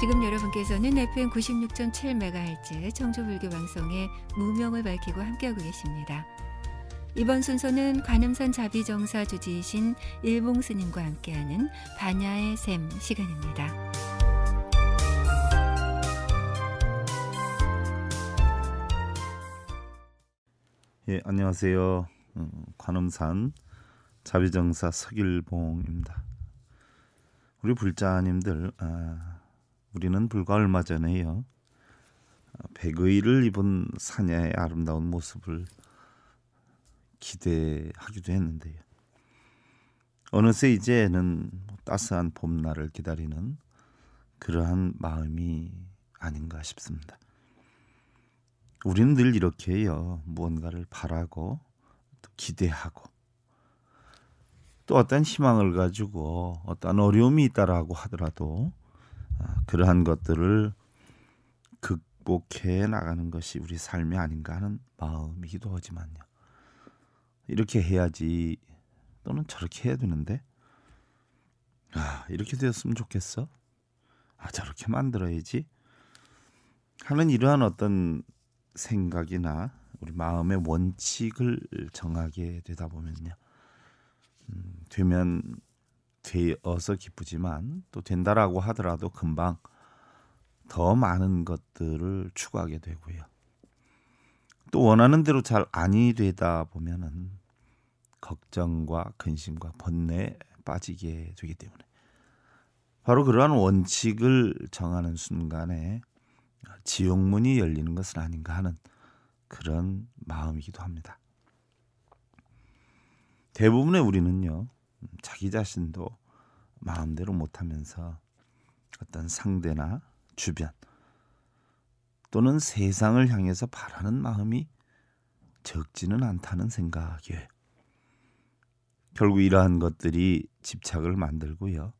지금 여러분께서는 FM 96.7MHz 청주불교 방송의 무명을 밝히고 함께하고 계십니다. 이번 순서는 관음산 자비정사 주지이신 일봉 스님과 함께하는 반야의 샘 시간입니다. 예, 안녕하세요. 음, 관음산 자비정사 석일봉입니다. 우리 불자님들 아, 우리는 불과 얼마 전에요. 백의를 입은 사냐의 아름다운 모습을 기대하기도 했는데요. 어느새 이제는 뭐 따스한 봄날을 기다리는 그러한 마음이 아닌가 싶습니다. 우리는 늘 이렇게 요 무언가를 바라고 또 기대하고 또 어떤 희망을 가지고 어떤 어려움이 있다라고 하더라도 아, 그러한 것들을 극복해 나가는 것이 우리 삶이 아닌가 하는 마음이기도 하지만요. 이렇게 해야지 또는 저렇게 해야 되는데 아 이렇게 되었으면 좋겠어 아 저렇게 만들어야지 하는 이러한 어떤 생각이나 우리 마음의 원칙을 정하게 되다 보면요 음, 되면 되어서 기쁘지만 또 된다라고 하더라도 금방 더 많은 것들을 추구하게 되고요. 또 원하는 대로 잘 아니 되다 보면은 걱정과 근심과 번뇌에 빠지게 되기 때문에 바로 그러한 원칙을 정하는 순간에 지옥문이 열리는 것은 아닌가 하는 그런 마음이기도 합니다. 대부분의 우리는요. 자기 자신도 마음대로 못하면서 어떤 상대나 주변 또는 세상을 향해서 바라는 마음이 적지는 않다는 생각이에요. 결국 이러한 것들이 집착을 만들고요.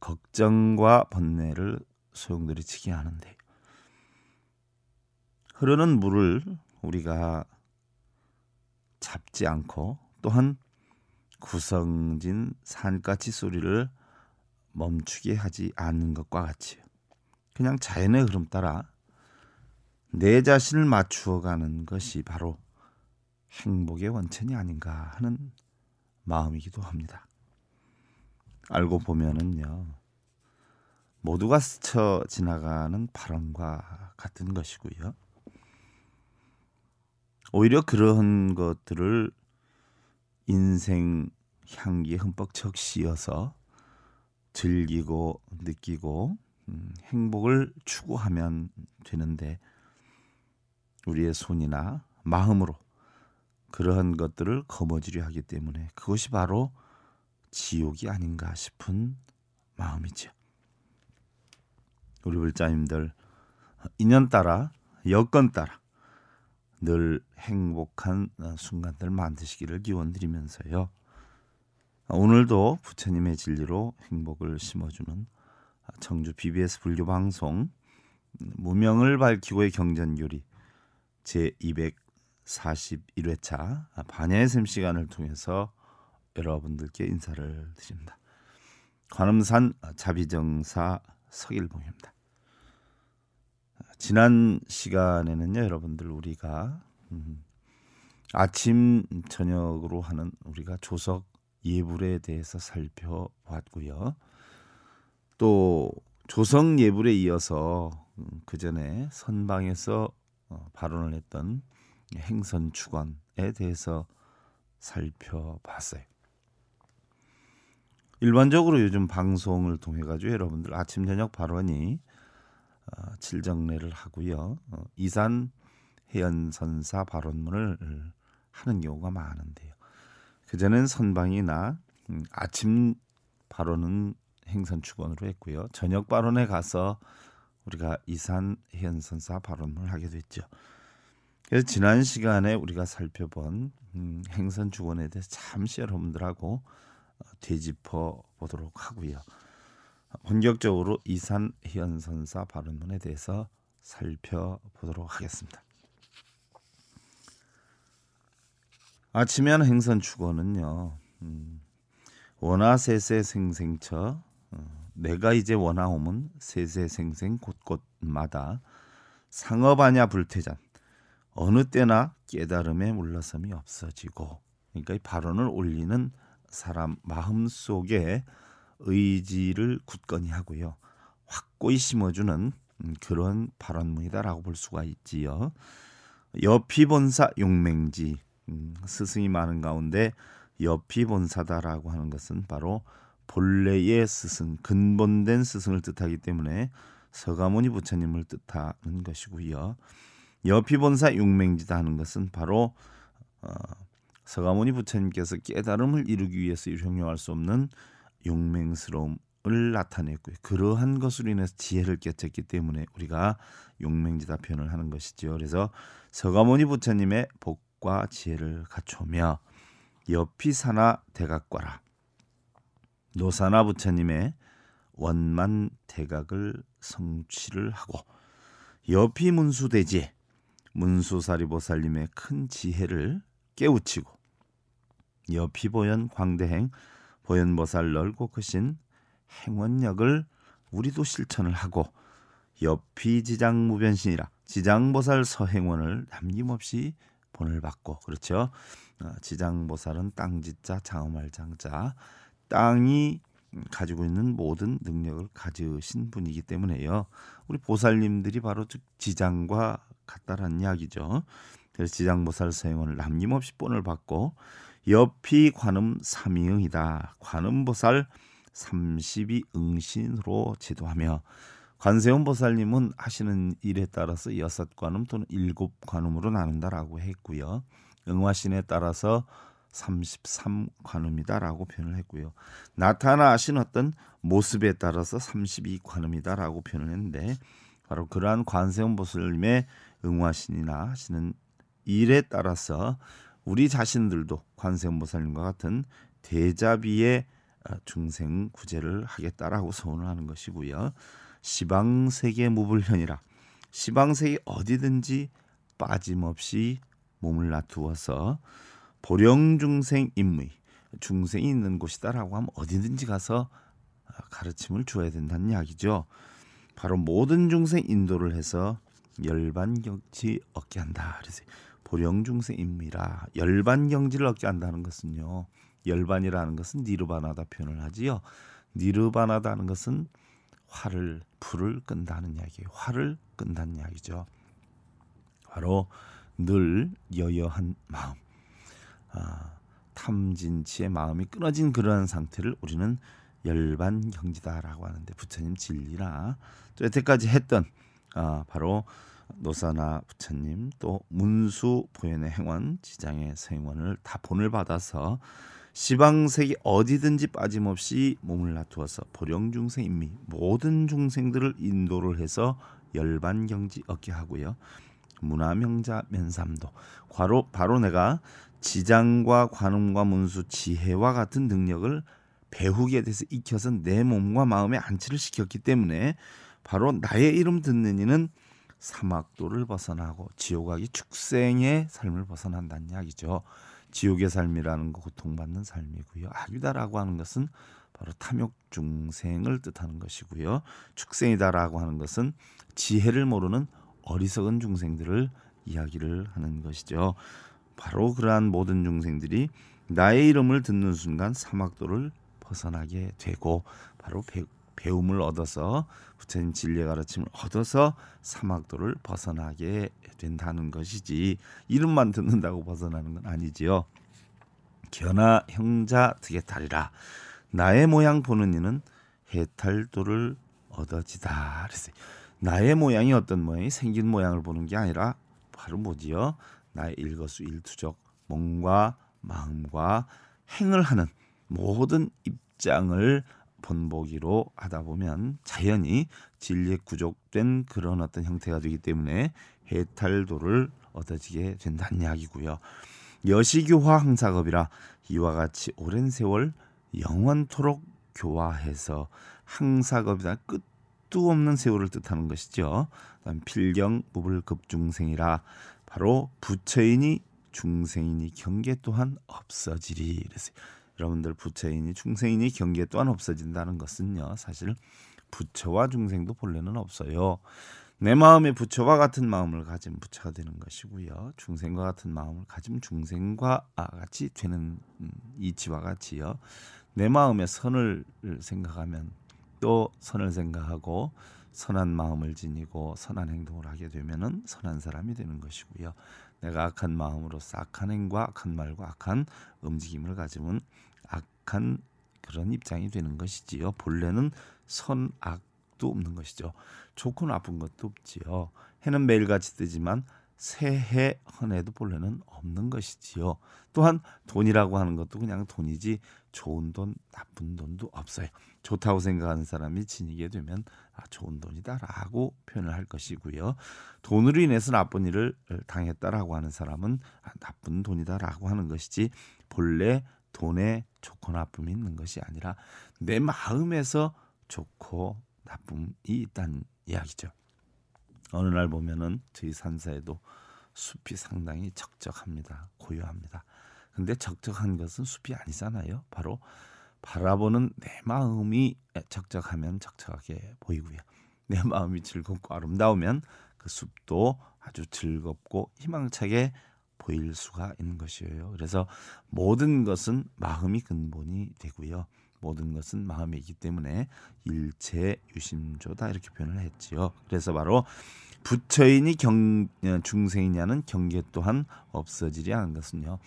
걱정과 번뇌를 소용돌이치게 하는데 흐르는 물을 우리가 잡지 않고 또한 구성진 산까치 소리를 멈추게 하지 않는 것과 같이 그냥 자연의 흐름 따라 내 자신을 맞추어가는 것이 바로 행복의 원천이 아닌가 하는 마음이기도 합니다. 알고 보면은요, 모두가 스쳐 지나가는 발언과 같은 것이고요. 오히려 그러한 것들을 인생 향기 흠뻑 적시어서 즐기고 느끼고 음, 행복을 추구하면 되는데 우리의 손이나 마음으로 그러한 것들을 거머쥐려 하기 때문에 그것이 바로 지옥이 아닌가 싶은 마음이죠. 우리 불자님들 인연 따라 여건 따라 늘 행복한 순간들 만드시기를 기원드리면서요. 오늘도 부처님의 진리로 행복을 심어주는 청주 BBS 불교 방송 무명을 밝히고의 경전교리 제 241회차 반야의 샘 시간을 통해서 여러분들께 인사를 드립니다. 관음산 자비정사 서길봉입니다. 지난 시간에는요, 여러분들 우리가 음, 아침 저녁으로 하는 우리가 조석 예불에 대해서 살펴봤고요. 또 조석 예불에 이어서 음, 그 전에 선방에서 어, 발언을 했던 행선 주관에 대해서 살펴봤어요. 일반적으로 요즘 방송을 통해 가지고 여러분들 아침 저녁 발언이 어, 질정례를 하고요. 어, 이산 해연선사 발언문을 하는 경우가 많은데요. 그전는 선방이나 음, 아침 발언은 행선 축원으로 했고요. 저녁 발언에 가서 우리가 이산 해연선사 발언문을 하게 됐죠. 그래서 지난 시간에 우리가 살펴본 음, 행선 축원에 대해 잠시 여러분들하고 어, 되짚어 보도록 하고요. 본격적으로 이산현 선사 발언문에 대해서 살펴보도록 하겠습니다. 아침현 행선 주거는요. 음, 원화세세 생생처 어, 내가 이제 원화홈은 세세생생 곳곳마다 상업하냐 불태잔 어느 때나 깨달음에 물러섬이 없어지고 그러니까 이 발언을 올리는 사람 마음 속에 의지를 굳건히 하고요. 확고히 심어주는 음, 그런 발언문이다라고 볼 수가 있지요. 여피본사 용맹지 음, 스승이 많은 가운데 여피본사다라고 하는 것은 바로 본래의 스승, 근본된 스승을 뜻하기 때문에 서가모니 부처님을 뜻하는 것이고요. 여피본사 용맹지다 하는 것은 바로 어, 서가모니 부처님께서 깨달음을 이루기 위해서 일용용할 수 없는 용맹스러움을 나타냈고요. 그러한 것으로 인해서 지혜를 깨쳤기 때문에 우리가 용맹지다 표현을 하는 것이지요 그래서 서가모니 부처님의 복과 지혜를 갖추며 여피사나 대각과라 노사나 부처님의 원만 대각을 성취를 하고 여피 문수대지 문수사리보살님의 큰 지혜를 깨우치고 여피보현 광대행 보현보살 넓고 크신 행원력을 우리도 실천을 하고 옆이 지장무변신이라 지장보살 서행원을 남김없이 본을 받고 그렇죠. 어, 지장보살은 땅지자 장엄할 장자 땅이 가지고 있는 모든 능력을 가지신 분이기 때문에요. 우리 보살님들이 바로 즉 지장과 같다라는 이야기죠. 그래서 지장보살 서행원을 남김없이 본을 받고 옆이 관음 삼이응이다 관음보살 삼십이 응신으로 제도하며 관세음 보살님은 하시는 일에 따라서 여섯 관음 또는 일곱 관음으로 나눈다라고 했고요. 응화신에 따라서 삼십삼 관음이다라고 표현을 했고요. 나타나신 어떤 모습에 따라서 삼십이 관음이다라고 표현을 했는데 바로 그러한 관세음 보살님의 응화신이나 하시는 일에 따라서 우리 자신들도 관세음보살님과 같은 대자비의 어, 중생 구제를 하겠다라고 서원을 하는 것이고요. 시방 세계 무불현이라 시방 세계 어디든지 빠짐없이 몸을 놔두어서 보령 중생 임의 중생이 있는 곳이다라고 하면 어디든지 가서 어, 가르침을 줘야 된다는 이야기죠. 바로 모든 중생 인도를 해서 열반격치 얻게 한다. 그래서 보령 중생입니다. 열반 경지를 얻게 한다는 것은요. 열반이라는 것은 니르바나다 표현을 하지요. 니르바나다는 것은 화를 불을 끈다는 이야기, 화를 끈다는 이야기죠. 바로 늘 여여한 마음, 아, 탐진치의 마음이 끊어진 그러한 상태를 우리는 열반 경지다라고 하는데 부처님 진리라 또 여태까지 했던 아, 바로 노사나 부처님 또 문수 보현의 행원 지장의 생원을 다 본을 받아서 시방색이 어디든지 빠짐없이 몸을 놔두어서 보령 중생 이미 모든 중생들을 인도를 해서 열반 경지 얻게 하고요. 문화명자 면삼도 과로 바로 내가 지장과 관음과 문수 지혜와 같은 능력을 배우기에 대해서 익혀서 내 몸과 마음에 안치를 시켰기 때문에 바로 나의 이름 듣는 이는 사막도를 벗어나고 지옥하기 축생의 삶을 벗어난다는 이야기죠. 지옥의 삶이라는 거 고통받는 삶이고요. 악이다라고 하는 것은 바로 탐욕 중생을 뜻하는 것이고요. 축생이다라고 하는 것은 지혜를 모르는 어리석은 중생들을 이야기를 하는 것이죠. 바로 그러한 모든 중생들이 나의 이름을 듣는 순간 사막도를 벗어나게 되고 바로 배움을 얻어서 부처님 진리의 가르침을 얻어서 사막도를 벗어나게 된다는 것이지 이름만 듣는다고 벗어나는 건 아니지요. 견아 형자 득에달이라 나의 모양 보는 이는 해탈도를 얻어지다 그랬어요. 나의 모양이 어떤 모양이 생긴 모양을 보는 게 아니라 바로 뭐지요? 나의 일거수 일투족 몸과 마음과 행을 하는 모든 입장을 번복이로 하다 보면 자연히 진리에 구족된 그런 어떤 형태가 되기 때문에 해탈도를 얻어지게 된다는 이야기고요. 여시교화 항사겁이라 이와 같이 오랜 세월 영원토록 교화해서 항사겁이나 끝도 없는 세월을 뜻하는 것이죠. 그다음 필경 무불급중생이라 바로 부처인이 중생이니 경계 또한 없어지리 이랬어요. 여러분들 부처인이 중생인이 경계 또한 없어진다는 것은요. 사실 부처와 중생도 본래는 없어요. 내 마음에 부처와 같은 마음을 가진 부처가 되는 것이고요. 중생과 같은 마음을 가진 중생과 같이 되는 음, 이치와 같이요. 내 마음에 선을 생각하면 또 선을 생각하고 선한 마음을 지니고 선한 행동을 하게 되면은 선한 사람이 되는 것이고요. 내가 악한 마음으로 악한 행과 악한 말과 악한 움직임을 가지면 악한 그런 입장이 되는 것이지요. 본래는 선악도 없는 것이죠. 좋고 나쁜 것도 없지요. 해는 매일같이 뜨지만 새해 헌에도 본래는 없는 것이지요. 또한 돈이라고 하는 것도 그냥 돈이지 좋은 돈 나쁜 돈도 없어요. 좋다고 생각하는 사람이 지니게 되면 아, 좋은 돈이다라고 표현을 할 것이고요. 돈으로 인해서 나쁜 일을 당했다라고 하는 사람은 아, 나쁜 돈이다라고 하는 것이지 본래 돈에 좋고 나쁨이 있는 것이 아니라 내 마음에서 좋고 나쁨이 있다는 이야기죠. 어느 날 보면은 저희 산사에도 숲이 상당히 적적합니다. 고요합니다. 근데 적적한 것은 숲이 아니잖아요. 바로 바라보는 내 마음이 적적하면 적적하게 보이고요. 내 마음이 즐겁고 아름다우면 그 숲도 아주 즐겁고 희망차게 보일 수가 있는 것이에요. 그래서 모든 것은 마음이 근본이 되고요. 모든 것은 마음이기 때문에 일체 유심조다 이렇게 표현을 했지요. 그래서 바로 부처인이 경, 중생이냐는 경계 또한 없어지지 않은 것은요.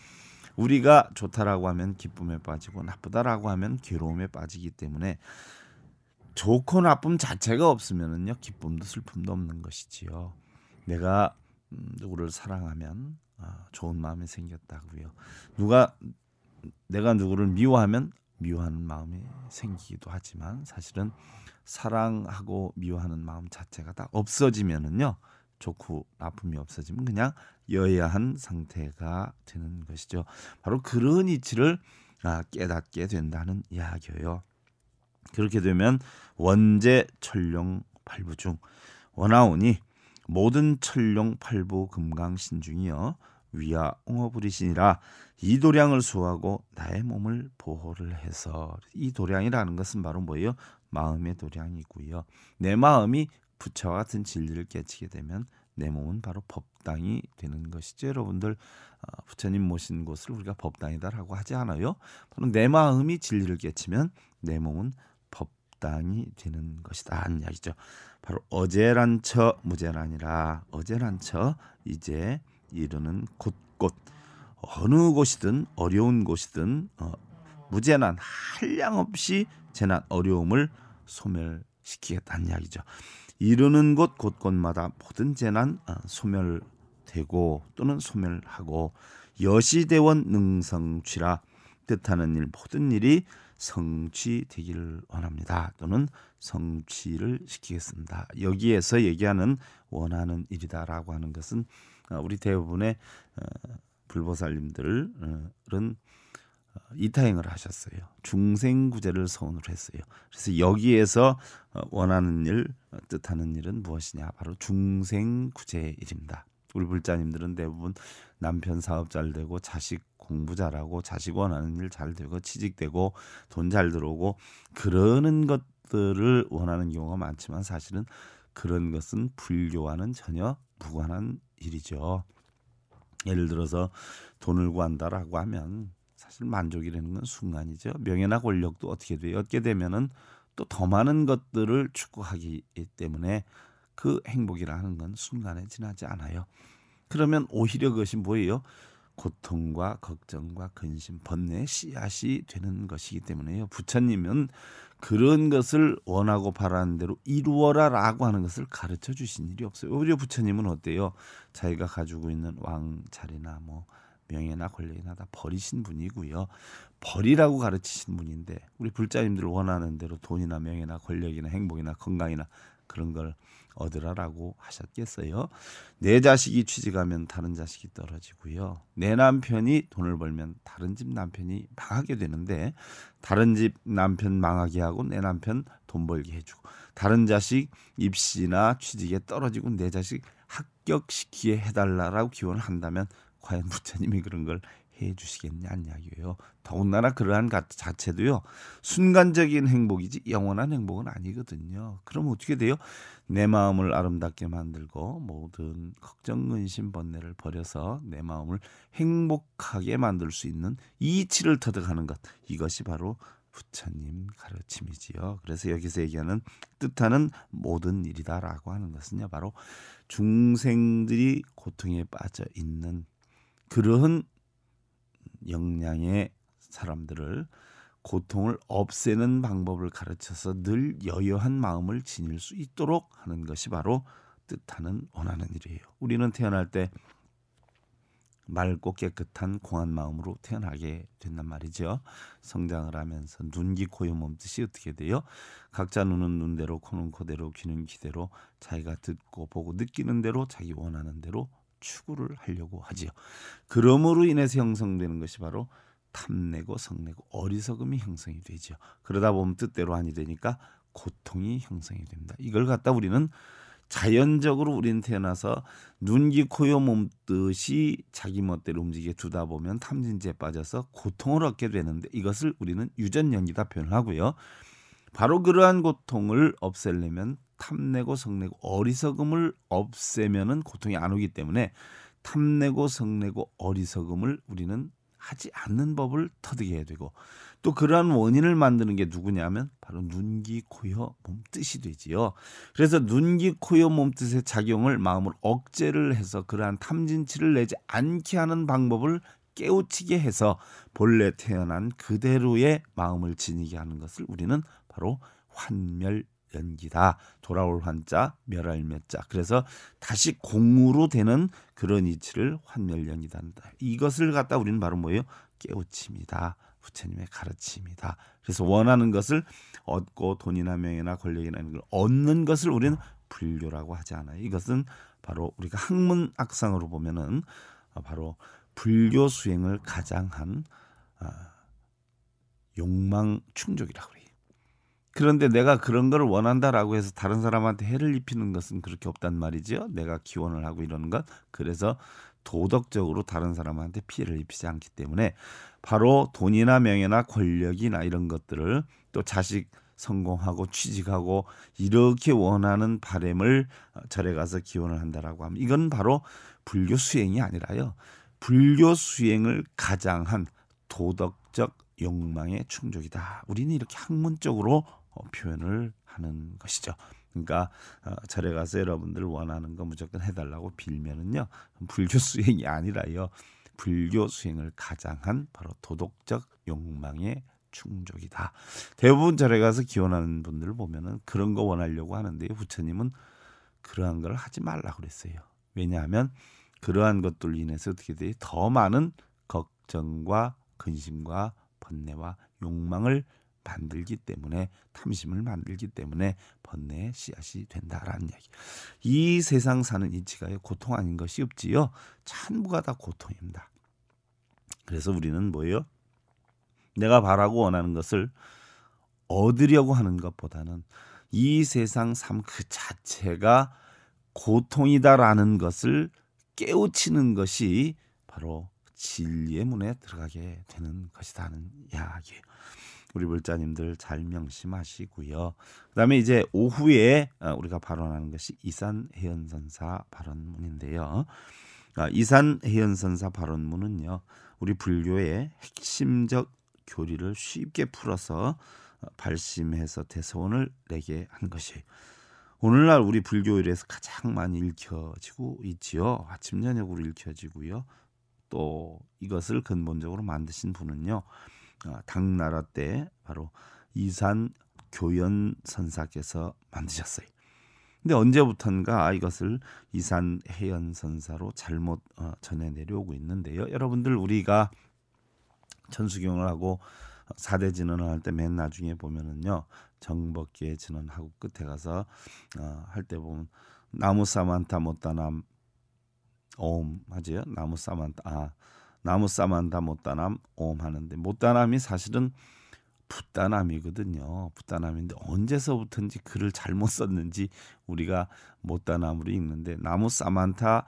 우리가 좋다라고 하면 기쁨에 빠지고 나쁘다라고 하면 괴로움에 빠지기 때문에 좋고 나쁨 자체가 없으면은요 기쁨도 슬픔도 없는 것이지요. 내가 음, 누구를 사랑하면 아, 좋은 마음이 생겼다고요. 누가 내가 누구를 미워하면 미워하는 마음이 생기기도 하지만 사실은 사랑하고 미워하는 마음 자체가 딱 없어지면은요 좋고 나쁨이 없어지면 그냥 여야한 상태가 되는 것이죠. 바로 그런 이치를 아, 깨닫게 된다는 이야기예요. 그렇게 되면 원제 천룡 팔부 중 원하오니 모든 천룡 팔부 금강 신중이요 위와 옹어부리시니라 이 도량을 수하고 나의 몸을 보호를 해서 이 도량이라는 것은 바로 뭐예요? 마음의 도량이고요. 내 마음이 부처와 같은 진리를 깨치게 되면 내 몸은 바로 법당이 되는 것이죠. 여러분들 어, 부처님 모신 곳을 우리가 법당이다라고 하지 않아요. 바로 내 마음이 진리를 깨치면 내 몸은 법당이 되는 것이다 하는 이야기죠. 바로 어제란 처 무제란이라 어제란 처 이제 이르는 곳곳 어느 곳이든 어려운 곳이든 어, 무제한 한량 없이 재난 어려움을 소멸시키겠다는 이야기죠. 이르는 곳 곳곳마다 모든 재난 어, 소멸되고 또는 소멸하고 여시대원 능성취라 뜻하는 일 모든 일이 성취되기를 원합니다. 또는 성취를 시키겠습니다. 여기에서 얘기하는 원하는 일이다라고 하는 것은 어, 우리 대부분의 어, 불보살님들은 어, 이타행을 하셨어요. 중생구제를 서원으로 했어요. 그래서 여기에서 원하는 일, 뜻하는 일은 무엇이냐? 바로 중생구제 일입니다. 우리 불자님들은 대부분 남편 사업 잘 되고 자식 공부 잘하고 자식 원하는 일 잘 되고 취직되고 돈 잘 들어오고 그러는 것들을 원하는 경우가 많지만 사실은 그런 것은 불교와는 전혀 무관한 일이죠. 예를 들어서 돈을 구한다라고 하면 사실 만족이라는 건 순간이죠. 명예나 권력도 어떻게 돼요? 얻게 되면은 또 더 많은 것들을 추구하기 때문에 그 행복이라는 건 순간에 지나지 않아요. 그러면 오히려 그것이 뭐예요? 고통과 걱정과 근심, 번뇌의 씨앗이 되는 것이기 때문에요. 부처님은 그런 것을 원하고 바라는 대로 이루어라라고 하는 것을 가르쳐 주신 일이 없어요. 오히려 부처님은 어때요? 자기가 가지고 있는 왕자리나 뭐 명예나 권력이나 다 버리신 분이고요. 버리라고 가르치신 분인데 우리 불자님들 원하는 대로 돈이나 명예나 권력이나 행복이나 건강이나 그런 걸 얻으라라고 하셨겠어요. 내 자식이 취직하면 다른 자식이 떨어지고요. 내 남편이 돈을 벌면 다른 집 남편이 망하게 되는데 다른 집 남편 망하게 하고 내 남편 돈 벌게 해주고 다른 자식 입시나 취직에 떨어지고 내 자식 합격시키게 해달라라고 기원을 한다면 과연 부처님이 그런 걸해 주시겠냐는 이야기예요. 더군다나 그러한 자체도요. 순간적인 행복이지 영원한 행복은 아니거든요. 그럼 어떻게 돼요? 내 마음을 아름답게 만들고 모든 걱정 근심 번뇌를 버려서 내 마음을 행복하게 만들 수 있는 이치를 터득하는 것. 이것이 바로 부처님 가르침이지요. 그래서 여기서 얘기하는 뜻하는 모든 일이다라고 하는 것은요, 바로 중생들이 고통에 빠져 있는 그러한 역량의 사람들을 고통을 없애는 방법을 가르쳐서 늘 여여한 마음을 지닐 수 있도록 하는 것이 바로 뜻하는 원하는 일이에요. 우리는 태어날 때 맑고 깨끗한 공한 마음으로 태어나게 된단 말이죠. 성장을 하면서 눈기 코요 몸뜻이 어떻게 돼요? 각자 눈은 눈대로 코는 코대로 귀는 귀대로 자기가 듣고 보고 느끼는 대로 자기 원하는 대로 추구를 하려고 하지요. 그러므로 인해서 형성되는 것이 바로 탐내고 성내고 어리석음이 형성이 되지 그러다 보면 뜻대로 아니 되니까 고통이 형성이 됩니다. 이걸 갖다 우리는 자연적으로 우리는 태어나서 눈기 코요 몸뜻이 자기 멋대로 움직여 두다 보면 탐진제에 빠져서 고통을 얻게 되는데 이것을 우리는 유전연기다 표현하고요. 바로 그러한 고통을 없애려면 탐내고 성내고 어리석음을 없애면은 고통이 안 오기 때문에 탐내고 성내고 어리석음을 우리는 하지 않는 법을 터득해야 되고 또 그러한 원인을 만드는 게 누구냐면 바로 눈기 코여 몸뜻이 되지요. 그래서 눈기 코여 몸뜻의 작용을 마음을 억제를 해서 그러한 탐진치를 내지 않게 하는 방법을 깨우치게 해서 본래 태어난 그대로의 마음을 지니게 하는 것을 우리는 바로 환멸 연기다. 돌아올 환자 멸할 몇자. 그래서 다시 공으로 되는 그런 이치를 환멸연이단다. 이것을 갖다 우리는 바로 뭐예요? 깨우침이다. 부처님의 가르침이다. 그래서 원하는 것을 얻고 돈이나 명예나 권력이나 이런 걸 얻는 것을 우리는 불교라고 하지 않아요. 이것은 바로 우리가 학문 악상으로 보면은 바로 불교 수행을 가장한 어, 욕망 충족이라고 그래요. 그런데 내가 그런 걸 원한다라고 해서 다른 사람한테 해를 입히는 것은 그렇게 없단 말이지요. 내가 기원을 하고 이러는 것. 그래서 도덕적으로 다른 사람한테 피해를 입히지 않기 때문에 바로 돈이나 명예나 권력이나 이런 것들을 또 자식 성공하고 취직하고 이렇게 원하는 바램을 절에 가서 기원을 한다라고 하면 이건 바로 불교 수행이 아니라요. 불교 수행을 가장한 도덕적 욕망의 충족이다. 우리는 이렇게 학문적으로 어, 표현을 하는 것이죠. 그러니까 어, 절에 가서 여러분들 원하는 거 무조건 해달라고 빌면은요 불교 수행이 아니라요 불교 수행을 가장한 바로 도덕적 욕망의 충족이다. 대부분 절에 가서 기원하는 분들을 보면은 그런 거 원하려고 하는데요. 부처님은 그러한 걸 하지 말라 그랬어요. 왜냐하면 그러한 것들로 인해서 어떻게 돼더 많은 걱정과 근심과 번뇌와 욕망을 만들기 때문에 탐심을 만들기 때문에 번뇌의 씨앗이 된다라는 이야기. 이 세상 사는 이치가요 고통 아닌 것이 없지요. 전부가 다 고통입니다. 그래서 우리는 뭐예요? 내가 바라고 원하는 것을 얻으려고 하는 것보다는 이 세상 삶 그 자체가 고통이다라는 것을 깨우치는 것이 바로 진리의 문에 들어가게 되는 것이다는 이야기예요. 우리 물자님들 잘 명심하시고요. 그다음에 이제 오후에 어, 우리가 발언하는 것이 이산 해연선사 발언문인데요. 아, 이산 해연선사 발언문은요. 우리 불교의 핵심적 교리를 쉽게 풀어서 어, 발심해서 대서원을 내게 한 것이 오늘날 우리 불교일에서 가장 많이 읽혀지고 있지요. 아침 저녁으로 읽혀지고요. 또 이것을 근본적으로 만드신 분은요. 아, 당나라 때 바로 이산 교연 선사께서 만드셨어요. 근데 언제부턴가 아, 이것을 이산 해연 선사로 잘못 어, 전해 내려오고 있는데요. 여러분들 우리가 천수경을 하고 사대 진언을 할 때 맨 나중에 보면은요. 정법기에 진언하고 끝에 가서 어, 할 때 보면 나무 사만타 못다남 오음 하지요. 나무 사만타 아 나무 싸만다 못다남 오음하는데 못다남이 사실은 붓다남이거든요. 붓다남인데 언제서부터인지 글을 잘못 썼는지 우리가 못다남으로 읽는데 나무 싸만타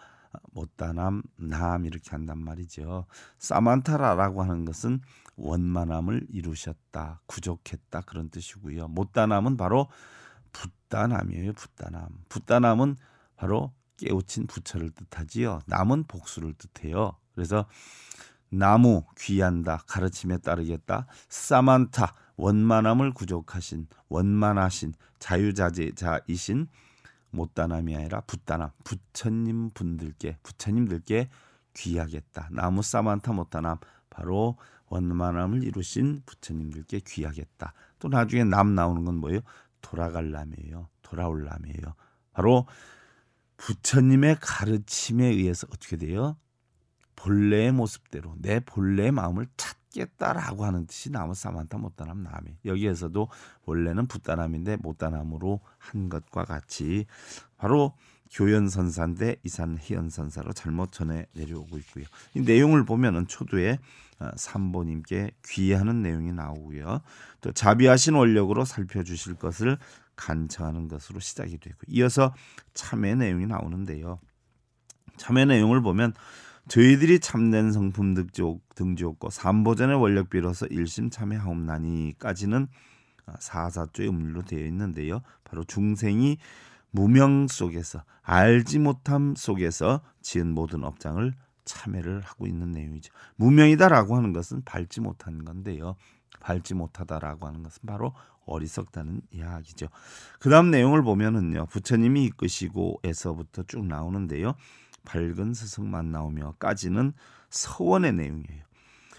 못다남 남 이렇게 한단 말이죠. 싸만타라라고 하는 것은 원만함을 이루셨다, 구족했다 그런 뜻이고요. 못다남은 바로 붓다남이에요. 붓다남. 붓다남은 바로 깨우친 부처를 뜻하지요. 남은 복수를 뜻해요. 그래서 나무 귀한다 가르침에 따르겠다 사만타 원만함을 구족하신 원만하신 자유자재자이신 못다남이 아니라 붓다남 부처님 분들께 부처님들께 귀하겠다 나무 사만타 못다남 바로 원만함을 이루신 부처님들께 귀하겠다 또 나중에 남 나오는 건 뭐예요 돌아갈 남이에요 돌아올 남이에요 바로 부처님의 가르침에 의해서 어떻게 돼요 본래의 모습대로 내 본래의 마음을 찾겠다라고 하는 뜻이 나무 사만타 못다남 남이 여기에서도 원래는 붓다남인데 못다남으로 한 것과 같이 바로 교연선사인데 이산해연선사로 잘못 전해 내려오고 있고요. 이 내용을 보면은 초두에 어, 삼보님께 귀하는 내용이 나오고요. 또 자비하신 원력으로 살펴주실 것을 간청하는 것으로 시작이 되고 이어서 참회 내용이 나오는데요. 참회 내용을 보면 저희들이 참된 성품 등지옥고 삼보전의 원력 비로소 일심 참여하옵나니까지는 아, 사사조의 음률로 되어 있는데요. 바로 중생이 무명 속에서 알지 못함 속에서 지은 모든 업장을 참회를 하고 있는 내용이죠. 무명이다라고 하는 것은 밟지 못한 건데요. 밟지 못하다라고 하는 것은 바로 어리석다는 이야기죠. 그 다음 내용을 보면은요. 부처님이 이끄시고에서부터 쭉 나오는데요. 밝은 스승만 나오며까지는 서원의 내용이에요.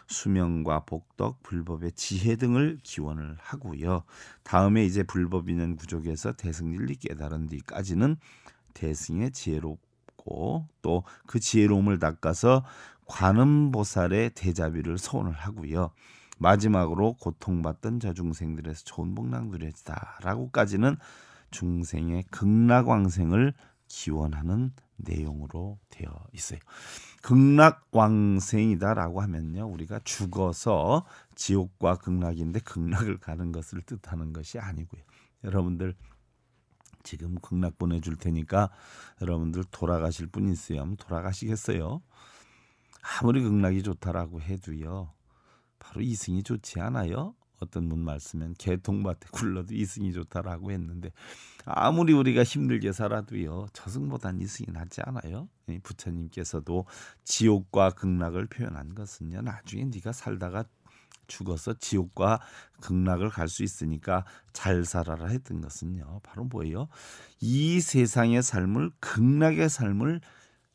수명과 복덕, 불법의 지혜 등을 기원을 하고요. 다음에 이제 불법이는 구족에서 대승진리 깨달은 뒤까지는 대승의 지혜롭고 또 그 지혜로움을 닦아서 관음보살의 대자비를 소원을 하고요. 마지막으로 고통받던 저중생들에서 좋은 복락 누려다라고까지는 중생의 극락왕생을 기원하는 내용으로 되어 있어요. 극락왕생이다라고 하면요. 우리가 죽어서 지옥과 극락인데 극락을 가는 것을 뜻하는 것이 아니고요. 여러분들 지금 극락 보내줄 테니까 여러분들 돌아가실 분 있으면 돌아가시겠어요. 아무리 극락이 좋다라고 해도요. 바로 이승이 좋지 않아요. 어떤 분말씀엔 개통밭에 굴러도 이승이 좋다라고 했는데 아무리 우리가 힘들게 살아도요 저승보단 이승이 낫지 않아요? 부처님께서도 지옥과 극락을 표현한 것은요 나중에 네가 살다가 죽어서 지옥과 극락을 갈 수 있으니까 잘 살아라 했던 것은요 바로 뭐예요? 이 세상의 삶을 극락의 삶을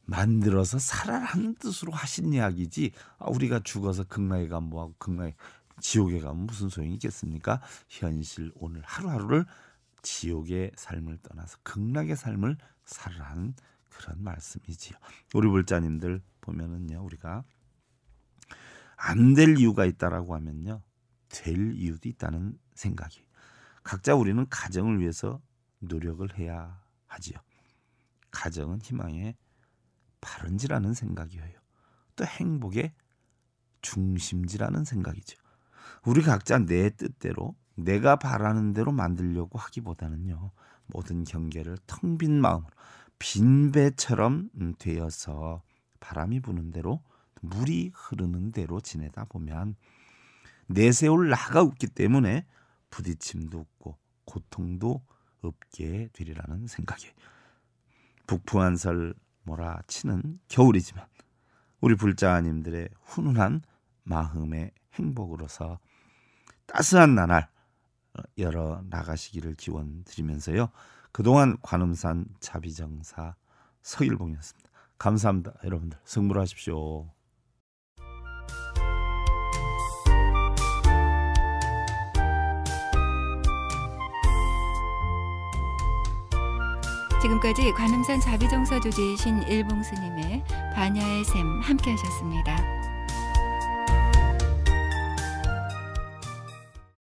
만들어서 살아라는 뜻으로 하신 이야기지 아, 우리가 죽어서 극락에 가뭐하고 극락에 지옥에 가면 무슨 소용이 있겠습니까? 현실 오늘 하루하루를 지옥의 삶을 떠나서 극락의 삶을 살라는 그런 말씀이지요. 우리 불자님들 보면은요, 우리가 안 될 이유가 있다라고 하면요, 될 이유도 있다는 생각이. 각자 우리는 가정을 위해서 노력을 해야 하지요. 가정은 희망의 발원지라는 생각이에요. 또 행복의 중심지라는 생각이죠. 우리 각자 내 뜻대로 내가 바라는 대로 만들려고 하기보다는요. 모든 경계를 텅 빈 마음으로 빈 배처럼 음, 되어서 바람이 부는 대로 물이 흐르는 대로 지내다 보면 내세울 나가 없기 때문에 부딪힘도 없고 고통도 없게 되리라는 생각에 북부한설 몰아치는 겨울이지만 우리 불자님들의 훈훈한 마음의 행복으로서 따스한 나날 어, 열어 나가시기를 기원드리면서요. 그동안 관음산 자비정사 서일봉이었습니다. 감사합니다. 여러분들 승부하십시오. 지금까지 관음산 자비정사 조지신 이 일봉스님의 반야의 샘 함께 하셨습니다.